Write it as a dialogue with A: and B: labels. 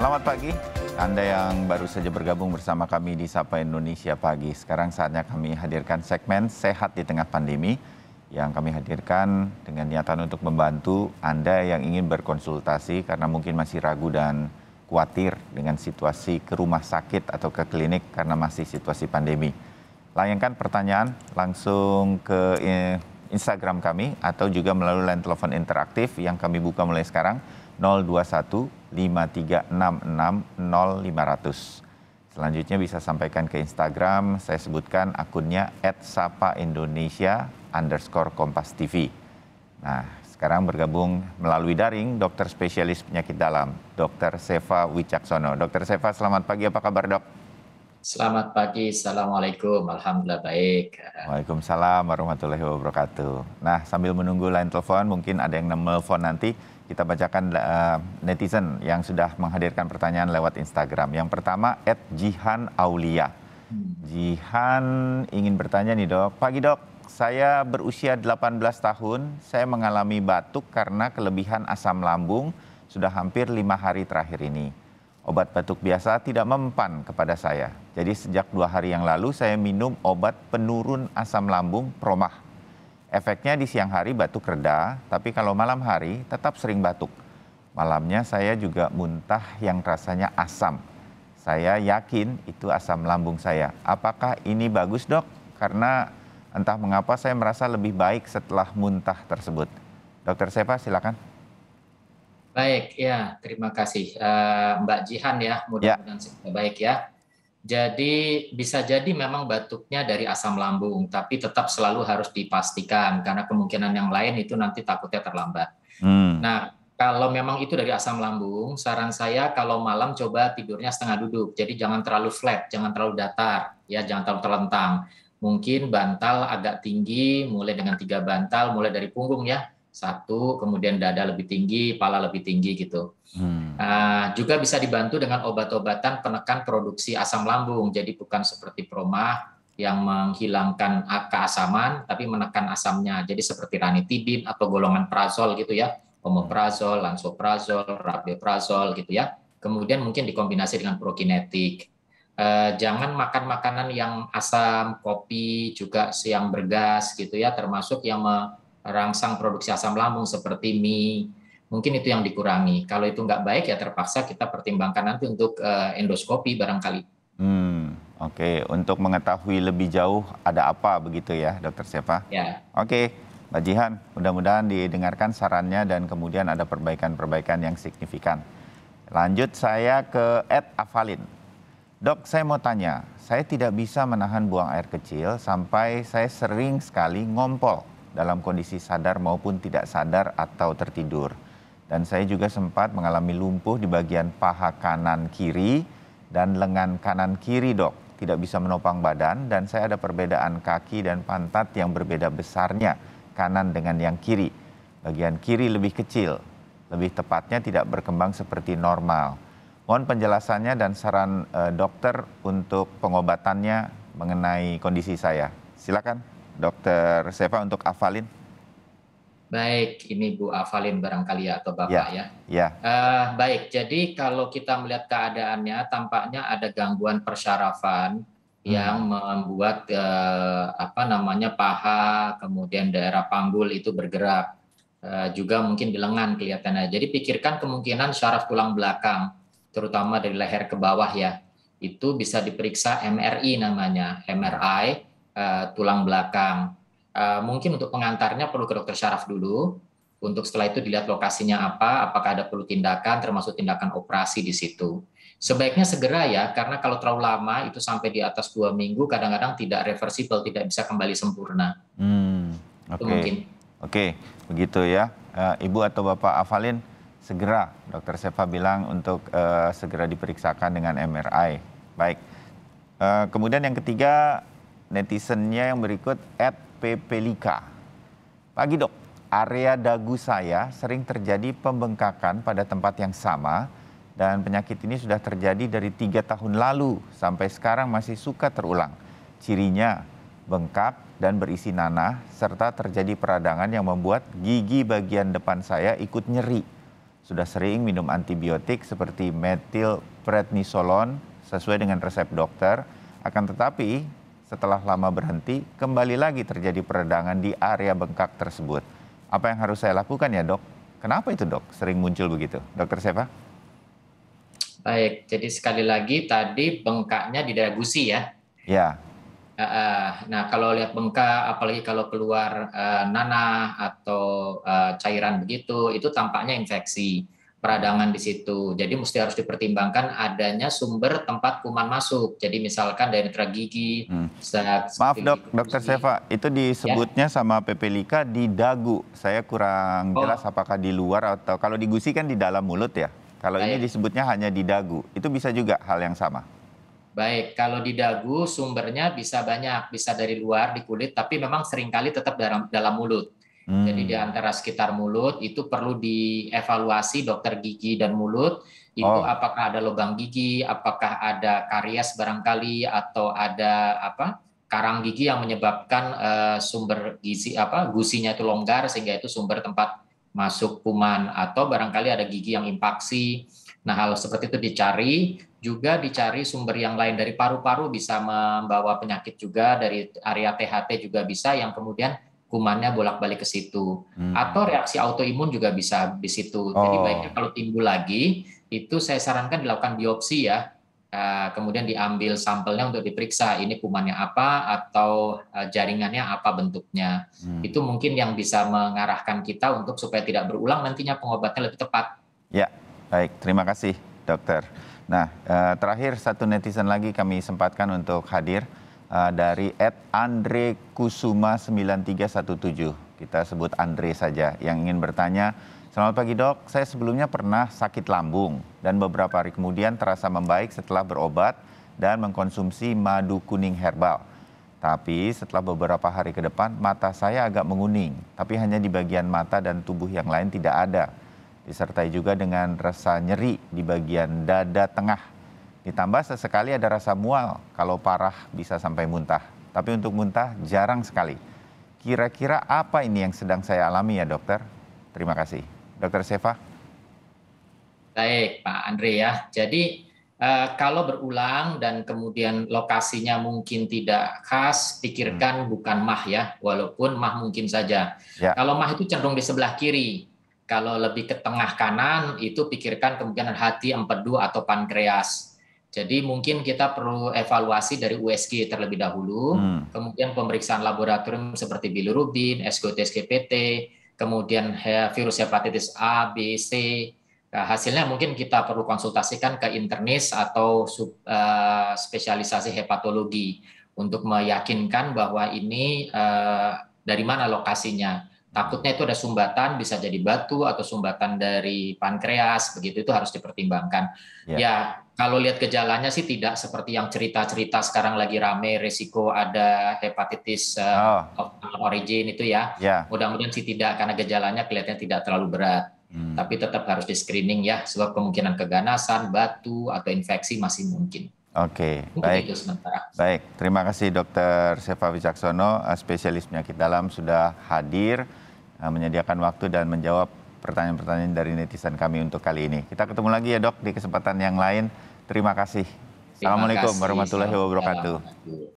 A: Selamat pagi, Anda yang baru saja bergabung bersama kami di Sapa Indonesia Pagi. Sekarang saatnya kami hadirkan segmen Sehat di Tengah Pandemi yang kami hadirkan dengan niatan untuk membantu Anda yang ingin berkonsultasi karena mungkin masih ragu dan khawatir dengan situasi ke rumah sakit atau ke klinik karena masih situasi pandemi. Layangkan pertanyaan langsung ke eh, Instagram kami atau juga melalui line telepon interaktif yang kami buka mulai sekarang 021 5366 0500. Selanjutnya bisa sampaikan ke Instagram, saya sebutkan akunnya Indonesia underscore kompas TV. Nah, sekarang bergabung melalui daring dokter spesialis penyakit dalam, dokter Seva Wicaksono. Dokter Seva, selamat pagi, apa kabar dok?
B: Selamat pagi, Assalamualaikum, Alhamdulillah baik.
A: Waalaikumsalam warahmatullahi wabarakatuh. Nah, sambil menunggu line telepon, mungkin ada yang nelfon nanti, kita bacakan uh, netizen yang sudah menghadirkan pertanyaan lewat Instagram. Yang pertama, at Jihan Aulia. Hmm. Jihan ingin bertanya nih dok, pagi dok, saya berusia 18 tahun, saya mengalami batuk karena kelebihan asam lambung sudah hampir lima hari terakhir ini obat batuk biasa tidak mempan kepada saya. Jadi sejak dua hari yang lalu saya minum obat penurun asam lambung promah. Efeknya di siang hari batuk reda, tapi kalau malam hari tetap sering batuk. Malamnya saya juga muntah yang rasanya asam. Saya yakin itu asam lambung saya. Apakah ini bagus dok? Karena entah mengapa saya merasa lebih baik setelah muntah tersebut. Dokter Sepa silakan.
B: Baik, ya terima kasih uh, Mbak Jihan ya, mudah-mudahan ya. baik ya. Jadi bisa jadi memang batuknya dari asam lambung, tapi tetap selalu harus dipastikan karena kemungkinan yang lain itu nanti takutnya terlambat. Hmm. Nah, kalau memang itu dari asam lambung, saran saya kalau malam coba tidurnya setengah duduk. Jadi jangan terlalu flat, jangan terlalu datar, ya jangan terlalu terlentang. Mungkin bantal agak tinggi, mulai dengan tiga bantal, mulai dari punggung ya satu, kemudian dada lebih tinggi, pala lebih tinggi gitu. Hmm. Uh, juga bisa dibantu dengan obat-obatan penekan produksi asam lambung. Jadi bukan seperti Promah yang menghilangkan keasaman, tapi menekan asamnya. Jadi seperti ranitidin atau golongan prazol gitu ya, omeprazol, lansoprazol, rabeprazol gitu ya. Kemudian mungkin dikombinasi dengan prokinetik. Eh, jangan makan makanan yang asam, kopi, juga yang bergas gitu ya, termasuk yang rangsang produksi asam lambung seperti mie, mungkin itu yang dikurangi. Kalau itu nggak baik ya terpaksa kita pertimbangkan nanti untuk eh, endoskopi barangkali.
A: Hmm, oke. Okay. Untuk mengetahui lebih jauh ada apa begitu ya, Dokter Siapa? Ya. Oke, okay. Mbak Jihan, mudah-mudahan didengarkan sarannya dan kemudian ada perbaikan-perbaikan yang signifikan. Lanjut saya ke Ed Avalin. Dok, saya mau tanya, saya tidak bisa menahan buang air kecil sampai saya sering sekali ngompol dalam kondisi sadar maupun tidak sadar atau tertidur. Dan saya juga sempat mengalami lumpuh di bagian paha kanan kiri dan lengan kanan kiri dok. Tidak bisa menopang badan dan saya ada perbedaan kaki dan pantat yang berbeda besarnya kanan dengan yang kiri. Bagian kiri lebih kecil, lebih tepatnya tidak berkembang seperti normal. Mohon penjelasannya dan saran e, dokter untuk pengobatannya mengenai kondisi saya. Silakan. Dokter Seva untuk Avalin.
B: Baik, ini Bu Avalin barangkali ya atau Bapak ya. ya. ya. Uh, baik, jadi kalau kita melihat keadaannya, tampaknya ada gangguan persyarafan hmm. yang membuat uh, apa namanya paha, kemudian daerah panggul itu bergerak. Uh, juga mungkin di lengan kelihatannya. Jadi pikirkan kemungkinan syaraf tulang belakang, terutama dari leher ke bawah ya, itu bisa diperiksa MRI namanya, MRI Eh, tulang belakang. Uh, mungkin untuk pengantarnya perlu ke dokter syaraf dulu. Untuk setelah itu dilihat lokasinya apa, apakah ada perlu tindakan, termasuk tindakan operasi di situ. Sebaiknya segera ya, karena kalau terlalu lama itu sampai di atas dua minggu, kadang-kadang tidak reversible, tidak bisa kembali sempurna.
A: Hmm, okay. Oke, okay, begitu ya. Uh, Ibu atau Bapak Avalin, segera dokter Sefa bilang untuk uh, segera diperiksakan dengan MRI. Baik. Uh, kemudian yang ketiga Netizennya yang berikut, at ppelika. Pagi dok, area dagu saya sering terjadi pembengkakan pada tempat yang sama dan penyakit ini sudah terjadi dari tiga tahun lalu sampai sekarang masih suka terulang. Cirinya bengkak dan berisi nanah serta terjadi peradangan yang membuat gigi bagian depan saya ikut nyeri. Sudah sering minum antibiotik seperti metil sesuai dengan resep dokter, akan tetapi setelah lama berhenti, kembali lagi terjadi peredangan di area bengkak tersebut. Apa yang harus saya lakukan ya dok? Kenapa itu dok sering muncul begitu? Dokter Seva?
B: Baik, jadi sekali lagi tadi bengkaknya di daerah gusi ya? Ya. Eh, eh, nah, kalau lihat bengkak, apalagi kalau keluar eh, nanah atau cairan begitu, itu tampaknya infeksi peradangan di situ. Jadi mesti harus dipertimbangkan adanya sumber tempat kuman masuk. Jadi misalkan dari mitra gigi.
A: Hmm. Maaf dok, dokter Seva, itu disebutnya ya? sama Lika di dagu. Saya kurang oh. jelas apakah di luar atau kalau di gusi kan di dalam mulut ya. Kalau Baik. ini disebutnya hanya di dagu, itu bisa juga hal yang sama.
B: Baik, kalau di dagu sumbernya bisa banyak, bisa dari luar di kulit, tapi memang seringkali tetap dalam dalam mulut. Hmm. Jadi di hmm. antara sekitar mulut itu perlu dievaluasi dokter gigi dan mulut itu oh. apakah ada lubang gigi, apakah ada karies barangkali atau ada apa? karang gigi yang menyebabkan uh, sumber gizi apa gusinya itu longgar sehingga itu sumber tempat masuk kuman atau barangkali ada gigi yang impaksi. Nah, hal seperti itu dicari, juga dicari sumber yang lain dari paru-paru bisa membawa penyakit juga dari area THT juga bisa yang kemudian kumannya bolak-balik ke situ. Hmm. Atau reaksi autoimun juga bisa di situ. Oh. Jadi baiknya kalau timbul lagi, itu saya sarankan dilakukan biopsi ya. Eh, kemudian diambil sampelnya untuk diperiksa ini kumannya apa atau eh, jaringannya apa bentuknya. Hmm. Itu mungkin yang bisa mengarahkan kita untuk supaya tidak berulang nantinya pengobatannya lebih tepat.
A: Ya, baik. Terima kasih, dokter. Nah, eh, terakhir satu netizen lagi kami sempatkan untuk hadir. Eh, dari Ed Andre Kusuma 9317. Kita sebut Andre saja yang ingin bertanya. Selamat pagi dok, saya sebelumnya pernah sakit lambung dan beberapa hari kemudian terasa membaik setelah berobat dan mengkonsumsi madu kuning herbal. Tapi setelah beberapa hari ke depan mata saya agak menguning, tapi hanya di bagian mata dan tubuh yang lain tidak ada. Disertai juga dengan rasa nyeri di bagian dada tengah Ditambah sesekali ada rasa mual, kalau parah bisa sampai muntah. Tapi untuk muntah jarang sekali. Kira-kira apa ini yang sedang saya alami ya dokter? Terima kasih. Dokter Seva.
B: Baik Pak Andre ya. Jadi eh, kalau berulang dan kemudian lokasinya mungkin tidak khas, pikirkan hmm. bukan mah ya, walaupun mah mungkin saja. Ya. Kalau mah itu cenderung di sebelah kiri, kalau lebih ke tengah kanan itu pikirkan kemungkinan hati empedu atau pankreas. Jadi mungkin kita perlu evaluasi dari USG terlebih dahulu, hmm. kemudian pemeriksaan laboratorium seperti bilirubin, SGOT-SGPT, kemudian virus hepatitis A, B, C. Nah, hasilnya mungkin kita perlu konsultasikan ke internis atau sub, uh, spesialisasi hepatologi untuk meyakinkan bahwa ini uh, dari mana lokasinya Takutnya itu ada sumbatan, bisa jadi batu atau sumbatan dari pankreas, begitu itu harus dipertimbangkan. Ya, ya kalau lihat gejalanya sih tidak seperti yang cerita-cerita sekarang lagi rame resiko ada hepatitis uh, oh. origin itu ya. ya. Mudah-mudahan sih tidak karena gejalanya kelihatannya tidak terlalu berat. Hmm. Tapi tetap harus di screening ya, sebab kemungkinan keganasan, batu atau infeksi masih mungkin.
A: Oke, okay, baik. Baik, terima kasih Dr. Seva Wicaksono, eh, spesialis penyakit dalam sudah hadir eh, menyediakan waktu dan menjawab pertanyaan-pertanyaan dari netizen kami untuk kali ini. Kita ketemu lagi ya dok di kesempatan yang lain. Terima kasih. Terima Assalamualaikum kasih. warahmatullahi wabarakatuh.